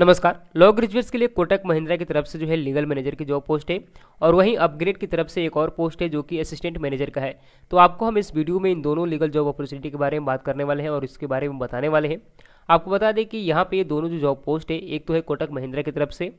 नमस्कार law graduates के लिए कोटक महिंद्रा की तरफ से जो है लीगल मैनेजर की जॉब पोस्ट है और वहीं अपग्रेड की तरफ से एक और पोस्ट है जो कि असिस्टेंट मैनेजर का है तो आपको हम इस वीडियो में इन दोनों लीगल जॉब अपॉर्चुनिटी के बारे में बात करने वाले हैं और इसके बारे में बताने वाले हैं आपको बता दें कि यहाँ पे ये दोनों जो जॉब पोस्ट है एक तो है कोटक महिंद्रा की तरफ से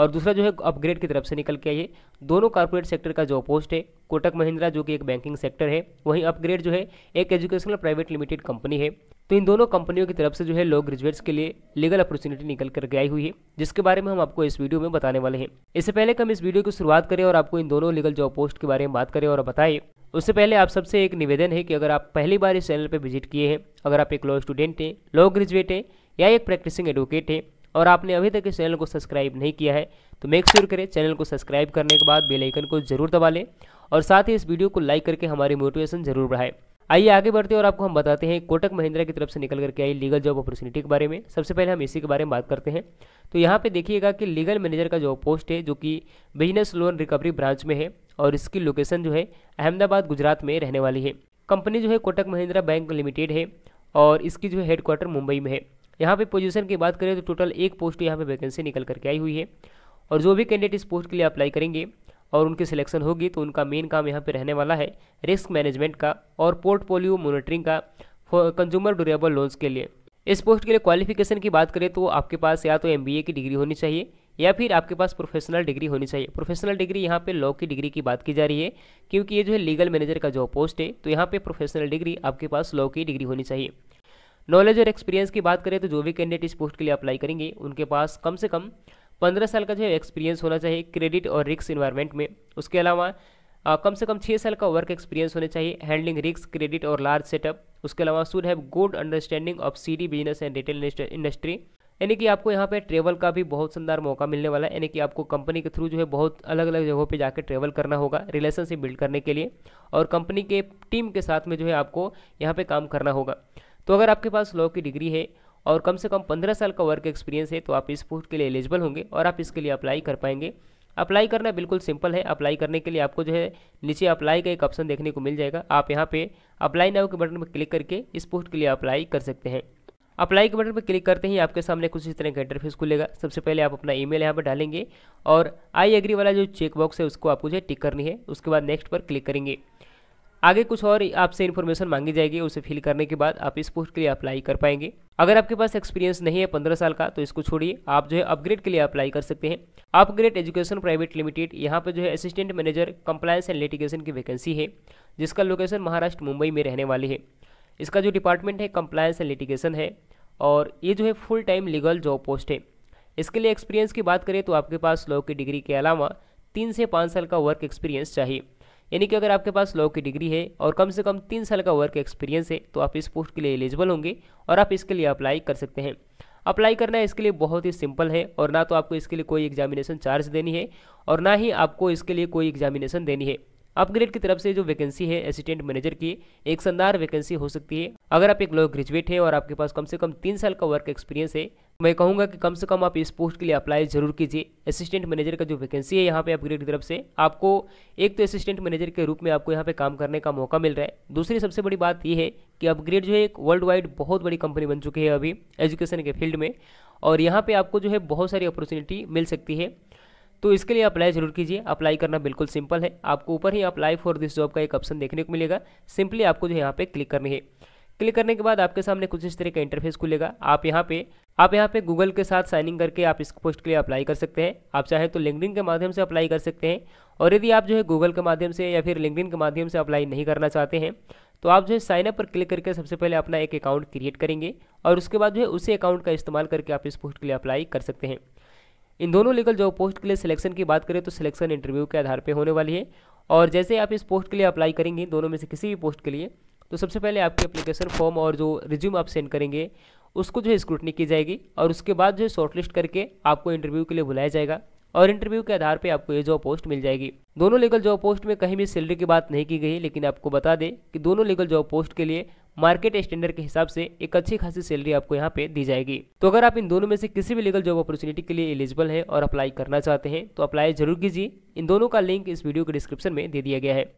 और दूसरा जो है अपग्रेड की तरफ से निकल के आई है दोनों कॉर्पोरेट सेक्टर का जॉब पोस्ट है कोटक महिंद्रा जो कि एक बैंकिंग सेक्टर है वहीं अपग्रेड जो है एक एजुकेशनल प्राइवेट लिमिटेड कंपनी है तो इन दोनों कंपनियों की तरफ से जो है लॉ ग्रेजुएट्स के लिए लीगल अपॉर्चुनिटी निकल करके आई हुई है जिसके बारे में हम आपको इस वीडियो में बताने वाले हैं इससे पहले कि हम इस वीडियो की शुरुआत करें और आपको इन दोनों लीगल जॉब पोस्ट के बारे में बात करें और बताएं उससे पहले आप सबसे एक निवेदन है कि अगर आप पहली बार इस चैनल पर विजिट किए हैं अगर आप एक लॉ स्टूडेंट हैं लॉ ग्रेजुएट हैं या एक प्रैक्टिसिंग एडवोकेट हैं और आपने अभी तक इस चैनल को सब्सक्राइब नहीं किया है तो मेक श्योर करें चैनल को सब्सक्राइब करने के बाद बेल आइकन को जरूर दबा लें और साथ ही इस वीडियो को लाइक करके हमारी मोटिवेशन जरूर बढ़ाएं आइए आगे बढ़ते हैं और आपको हम बताते हैं कोटक महिंद्रा की तरफ से निकल करके आई लीगल जॉब अपॉर्चुनिटी के बारे में सबसे पहले हम इसी के बारे में बात करते हैं तो यहाँ पे देखिएगा कि लीगल मैनेजर का जॉब पोस्ट है जो कि बिजनेस लोन रिकवरी ब्रांच में है और इसकी लोकेशन जो है अहमदाबाद गुजरात में रहने वाली है कंपनी जो है कोटक महिंद्रा बैंक लिमिटेड है और इसकी जो है हेडक्वार्टर मुंबई में है यहाँ पे पोजीशन की बात करें तो टोटल एक पोस्ट यहाँ पे वैकेंसी निकल करके आई हुई है और जो भी कैंडिडेट इस पोस्ट के लिए अप्लाई करेंगे और उनकी सिलेक्शन होगी तो उनका मेन काम यहाँ पे रहने वाला है रिस्क मैनेजमेंट का और पोर्टफोलियो मॉनिटरिंग का कंज्यूमर ड्यूरेबल लोन्स के लिए इस पोस्ट के लिए क्वालिफिकेशन की बात करें तो आपके पास या तो एम की डिग्री होनी चाहिए या फिर आपके पास प्रोफेशनल डिग्री होनी चाहिए प्रोफेशनल डिग्री यहाँ पे लॉ की डिग्री की बात की जा रही है क्योंकि ये जो है लीगल मैनेजर का जो पोस्ट है तो यहाँ पे प्रोफेशनल डिग्री आपके पास लॉ की डिग्री होनी चाहिए नॉलेज और एक्सपीरियंस की बात करें तो जो भी कैंडिडेट इस पोस्ट के लिए अप्लाई करेंगे उनके पास कम से कम पंद्रह साल का जो है एक्सपीरियंस होना चाहिए क्रेडिट और रिक्स इन्वायरमेंट में उसके अलावा आ, कम से कम छः साल का वर्क एक्सपीरियंस होना चाहिए हैंडलिंग रिस्क क्रेडिट और लार्ज सेटअप उसके अलावा should have good understanding of CD business and retail industry यानी कि आपको यहाँ पे ट्रेवल का भी बहुत शानदार मौका मिलने वाला है यानी कि आपको कंपनी के थ्रू जो है बहुत अलग अलग जगहों पे जाकर ट्रेवल करना होगा रिलेशनशिप बिल्ड करने के लिए और कंपनी के टीम के साथ में जो है आपको यहाँ पे काम करना होगा तो अगर आपके पास लॉ की डिग्री है और कम से कम पंद्रह साल का वर्क एक्सपीरियंस है तो आप इस पोस्ट के लिए एलिजिबल होंगे और आप इसके लिए अप्लाई कर पाएंगे अप्लाई करना बिल्कुल सिंपल है अप्लाई करने के लिए आपको जो है नीचे अप्लाई का एक ऑप्शन देखने को मिल जाएगा आप यहाँ पर अप्लाई नाउ के बटन पर क्लिक करके इस पोस्ट के लिए अप्लाई कर सकते हैं अप्लाई के बटन पर क्लिक करते ही आपके सामने कुछ इस तरह का इंटरफेस खुलेगा सबसे पहले आप अपना ईमेल यहाँ पर डालेंगे और आई एग्री वाला जो चेकबॉक्स है उसको आपको जो टिक करनी है उसके बाद नेक्स्ट पर क्लिक करेंगे आगे कुछ और आपसे इन्फॉर्मेशन मांगी जाएगी उसे फिल करने के बाद आप इस पोस्ट के लिए अप्लाई कर पाएंगे अगर आपके पास एक्सपीरियंस नहीं है पंद्रह साल का तो इसको छोड़िए आप जो है अपग्रेड के लिए अप्लाई कर सकते हैं अपग्रेड एजुकेशन प्राइवेट लिमिटेड यहाँ पर जो है assistant manager compliance and litigation की वैकेंसी है जिसका लोकेशन महाराष्ट्र मुंबई में रहने वाली है इसका जो डिपार्टमेंट है कंप्लायंस एंड लिटिगेशन है और ये जो है full time legal job post है इसके लिए एक्सपीरियंस की बात करें तो आपके पास लॉ की डिग्री के अलावा तीन से पाँच साल का वर्क एक्सपीरियंस चाहिए यानी कि अगर आपके पास लॉ की डिग्री है और कम से कम तीन साल का वर्क एक्सपीरियंस है तो आप इस पोस्ट के लिए एलिजिबल होंगे और आप इसके लिए अप्लाई कर सकते हैं अप्लाई करना इसके लिए बहुत ही सिंपल है और ना तो आपको इसके लिए कोई एग्जामिनेशन चार्ज देनी है और ना ही आपको इसके लिए कोई एग्जामिनेशन देनी है अपग्रेड की तरफ से जो वैकेंसी है असिस्टेंट मैनेजर की एक शानदार वैकेंसी हो सकती है अगर आप एक लॉ ग्रेजुएट है और आपके पास कम से कम तीन साल का वर्क एक्सपीरियंस है मैं कहूंगा कि कम से कम आप इस पोस्ट के लिए अप्लाई जरूर कीजिए असिस्टेंट मैनेजर का जो वैकेंसी है यहाँ पे अपग्रेड की तरफ से आपको एक तो असिस्टेंट मैनेजर के रूप में आपको यहाँ पे काम करने का मौका मिल रहा है दूसरी सबसे बड़ी बात यह है कि अपग्रेड जो है एक वर्ल्ड वाइड बहुत बड़ी कंपनी बन चुकी है अभी एजुकेशन के फील्ड में और यहाँ पर आपको जो है बहुत सारी अपॉर्चुनिटी मिल सकती है तो इसके लिए अप्लाई जरूर कीजिए अप्लाई करना बिल्कुल सिंपल है आपको ऊपर ही अप्लाई फॉर दिस जॉब का एक ऑप्शन देखने को मिलेगा सिंपली आपको जो यहाँ पे क्लिक करनी है क्लिक करने के बाद आपके सामने कुछ इस तरह का इंटरफेस खुलेगा आप यहाँ पे आप यहाँ पे गूगल के साथ साइन इन करके आप इस पोस्ट के लिए अप्लाई कर सकते हैं आप चाहे तो लिंकडिन के माध्यम से अप्लाई कर सकते हैं और यदि आप जो है गूगल के माध्यम से या फिर लिंकडिन के माध्यम से अप्लाई नहीं करना चाहते हैं तो आप जो है साइनअप पर क्लिक करके सबसे पहले अपना एक अकाउंट क्रिएट करेंगे और उसके बाद जो है उसी अकाउंट का इस्तेमाल करके आप इस पोस्ट के लिए अप्लाई कर सकते हैं इन दोनों लीगल जॉब पोस्ट के लिए सिलेक्शन की बात करें तो सिलेक्शन इंटरव्यू के आधार पर होने वाली है और जैसे आप इस पोस्ट के लिए अप्लाई करेंगे दोनों में से किसी भी पोस्ट के लिए तो सबसे पहले आपकी अप्लीकेशन फॉर्म और जो रिज्यूम आप सेंड करेंगे उसको जो है स्क्रूटनी की जाएगी और उसके बाद जो है शॉर्टलिस्ट करके आपको इंटरव्यू के लिए बुलाया जाएगा और इंटरव्यू के आधार पे आपको ये जॉब पोस्ट मिल जाएगी दोनों लीगल जॉब पोस्ट में कहीं भी सैलरी की बात नहीं की गई लेकिन आपको बता दें कि दोनों लीगल जॉब पोस्ट के लिए मार्केट स्टैंडर्ड के हिसाब से एक अच्छी खासी सैलरी आपको यहाँ पे दी जाएगी तो अगर आप इन दोनों में से किसी भी लीगल जॉब अपॉर्चुनिटी के लिए एलिजिबल है और अप्लाई करना चाहते हैं तो अप्लाई जरूर कीजिए इन दोनों का लिंक इस वीडियो के डिस्क्रिप्शन में दे दिया गया है